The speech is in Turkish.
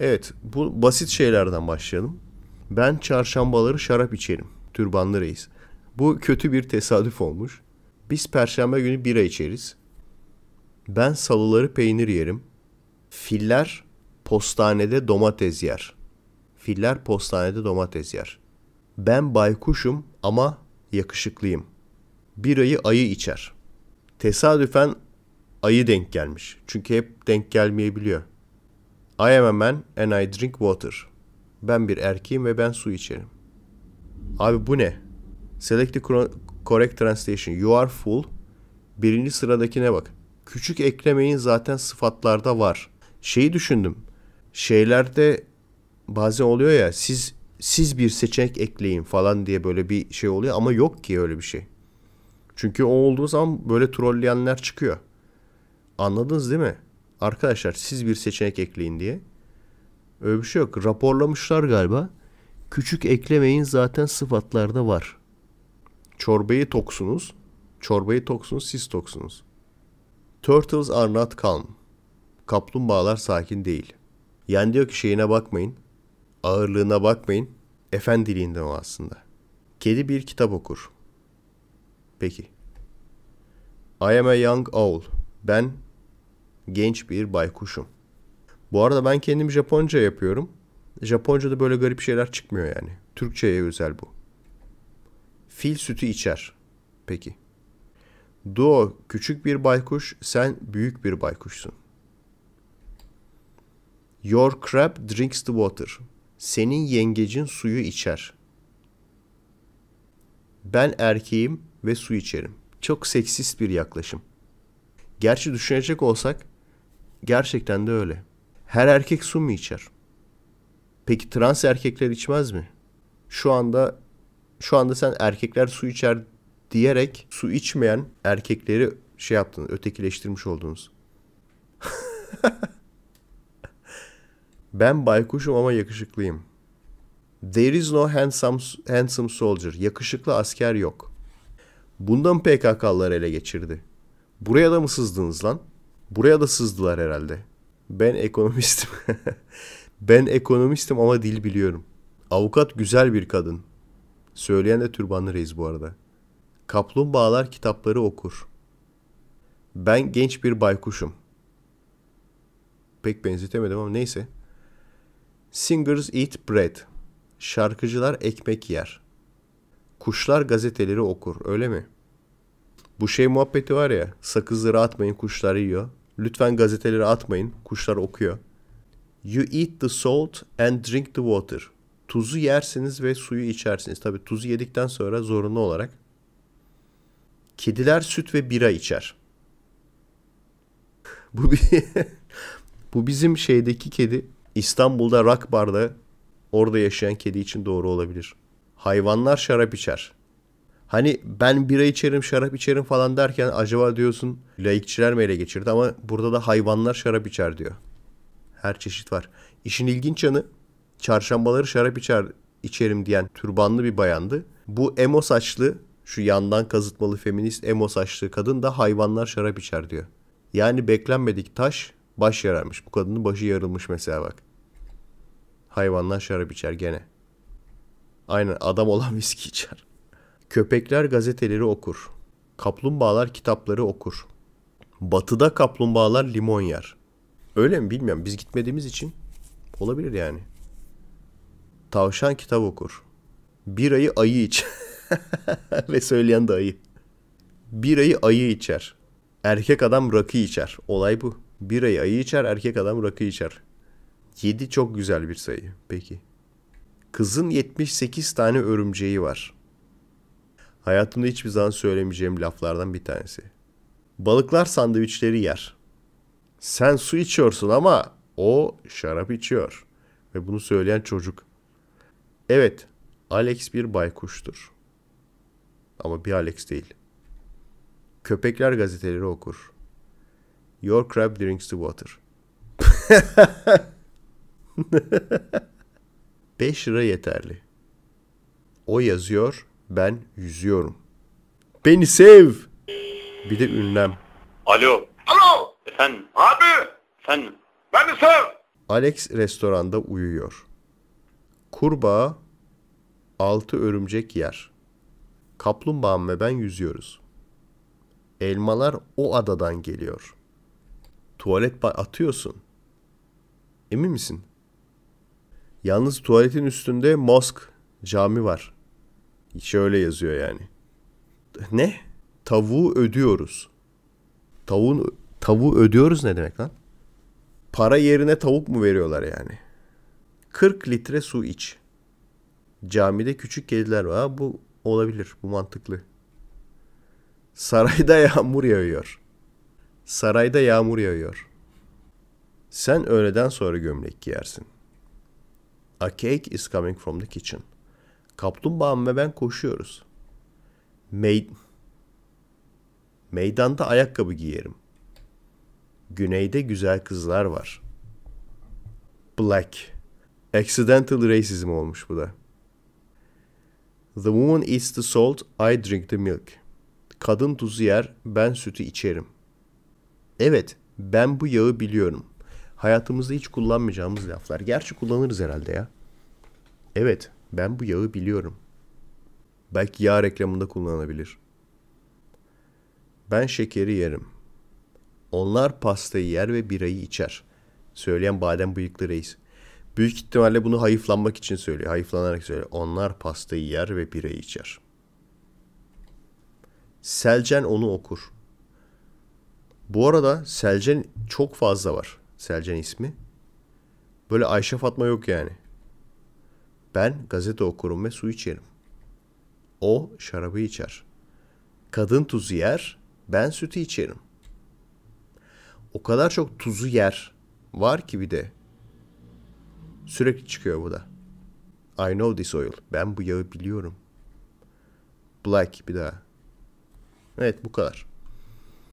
Evet bu basit şeylerden başlayalım. Ben çarşambaları şarap içerim. Türbanlı reis. Bu kötü bir tesadüf olmuş. Biz perşembe günü bira içeriz. Ben salıları peynir yerim. Filler postanede domates yer. Filler postanede domates yer. Ben baykuşum ama yakışıklıyım. Birayı ayı içer. Tesadüfen ayı denk gelmiş. Çünkü hep denk gelmeyebiliyor. I am a man and I drink water. Ben bir erkeğim ve ben su içerim. Abi bu ne? Select the correct translation. You are full. Birinci sıradakine bak. Küçük eklemeyin zaten sıfatlarda var. Şeyi düşündüm. Şeylerde bazen oluyor ya siz siz bir seçenek ekleyin falan diye böyle bir şey oluyor ama yok ki öyle bir şey. Çünkü o olduğu zaman böyle trolleyenler çıkıyor. Anladınız değil mi? Arkadaşlar siz bir seçenek ekleyin diye. Öyle bir şey yok. Raporlamışlar galiba. Küçük eklemeyin zaten sıfatlarda var. Çorbayı toksunuz. Çorbayı toksunuz siz toksunuz. Turtles are not calm. Kaplumbağalar sakin değil. Yani diyor ki şeyine bakmayın. Ağırlığına bakmayın. Efendiliğinden o aslında. Kedi bir kitap okur. Peki. I am a young owl. Ben genç bir baykuşum. Bu arada ben kendim Japonca yapıyorum. Japonca'da böyle garip şeyler çıkmıyor yani. Türkçe'ye özel bu. Fil sütü içer. Peki. Duo küçük bir baykuş, sen büyük bir baykuşsun. Your crab drinks the water. Senin yengecin suyu içer. Ben erkeğim ve su içerim. Çok seksist bir yaklaşım. Gerçi düşünecek olsak Gerçekten de öyle. Her erkek su mu içer? Peki trans erkekler içmez mi? Şu anda şu anda sen erkekler su içer diyerek su içmeyen erkekleri şey yaptınız, ötekileştirmiş oldunuz. ben baykuşum ama yakışıklıyım. There is no handsome, handsome soldier. Yakışıklı asker yok. Bundan PKK'lar ele geçirdi. Buraya da mı sızdınız lan? Buraya da sızdılar herhalde. Ben ekonomistim. ben ekonomistim ama dil biliyorum. Avukat güzel bir kadın. Söyleyen de türbanlı reis bu arada. Kaplumbağalar kitapları okur. Ben genç bir baykuşum. Pek benzetemedim ama neyse. Singers eat bread. Şarkıcılar ekmek yer. Kuşlar gazeteleri okur öyle mi? Bu şey muhabbeti var ya sakızları atmayın kuşlar yiyor. Lütfen gazeteleri atmayın. Kuşlar okuyor. You eat the salt and drink the water. Tuzu yersiniz ve suyu içersiniz. Tabi tuzu yedikten sonra zorunlu olarak. Kediler süt ve bira içer. Bu bu bizim şeydeki kedi İstanbul'da rak barda orada yaşayan kedi için doğru olabilir. Hayvanlar şarap içer. Hani ben bira içerim, şarap içerim falan derken acaba diyorsun laikçiler mi ele geçirdi ama burada da hayvanlar şarap içer diyor. Her çeşit var. İşin ilginç yanı çarşambaları şarap içer içerim diyen türbanlı bir bayandı. Bu emo saçlı şu yandan kazıtmalı feminist emo saçlı kadın da hayvanlar şarap içer diyor. Yani beklenmedik taş baş yararmış. Bu kadının başı yarılmış mesela bak. Hayvanlar şarap içer gene. Aynen adam olan viski içer. Köpekler gazeteleri okur. Kaplumbağalar kitapları okur. Batıda kaplumbağalar limon yer. Öyle mi bilmiyorum. Biz gitmediğimiz için olabilir yani. Tavşan kitap okur. Bir ayı ayı iç. Ve söyleyen de ayı. Bir ayı ayı içer. Erkek adam rakı içer. Olay bu. Birayı ayı içer, erkek adam rakı içer. 7 çok güzel bir sayı. Peki. Kızın 78 tane örümceği var. Hayatımda hiçbir zaman söylemeyeceğim laflardan bir tanesi. Balıklar sandviçleri yer. Sen su içiyorsun ama o şarap içiyor. Ve bunu söyleyen çocuk. Evet, Alex bir baykuştur. Ama bir Alex değil. Köpekler gazeteleri okur. Your crab drinks the water. 5 lira yeterli. O yazıyor, ben yüzüyorum. Beni sev. Bir de ünlem. Alo. Alo. Efendim. Abi. Efendim. Beni sev. Alex restoranda uyuyor. Kurbağa altı örümcek yer. Kaplumbağam ve ben yüzüyoruz. Elmalar o adadan geliyor. Tuvalet atıyorsun. Emin misin? Yalnız tuvaletin üstünde mosk cami var. Şöyle yazıyor yani. Ne? Tavuğu ödüyoruz. Tavuğun tavuğu ödüyoruz ne demek lan? Para yerine tavuk mu veriyorlar yani? 40 litre su iç. Camide küçük kediler var. bu olabilir. Bu mantıklı. Sarayda yağmur yağıyor. Sarayda yağmur yağıyor. Sen öğleden sonra gömlek giyersin. A cake is coming from the kitchen. Kaplumbağam ve ben koşuyoruz. Mey Meydanda ayakkabı giyerim. Güneyde güzel kızlar var. Black. Accidental racism olmuş bu da. The woman eats the salt, I drink the milk. Kadın tuzu yer, ben sütü içerim. Evet, ben bu yağı biliyorum. Hayatımızda hiç kullanmayacağımız laflar. Gerçi kullanırız herhalde ya. Evet, ben bu yağı biliyorum. Belki yağ reklamında kullanılabilir. Ben şekeri yerim. Onlar pastayı yer ve birayı içer. Söyleyen badem bıyıklı reis. Büyük ihtimalle bunu hayıflanmak için söylüyor. Hayıflanarak söylüyor. Onlar pastayı yer ve birayı içer. Selcan onu okur. Bu arada Selcan çok fazla var. Selcan ismi. Böyle Ayşe Fatma yok yani. Ben gazete okurum ve su içerim. O şarabı içer. Kadın tuzu yer, ben sütü içerim. O kadar çok tuzu yer var ki bir de. Sürekli çıkıyor bu da. I know this oil. Ben bu yağı biliyorum. Black bir daha. Evet bu kadar.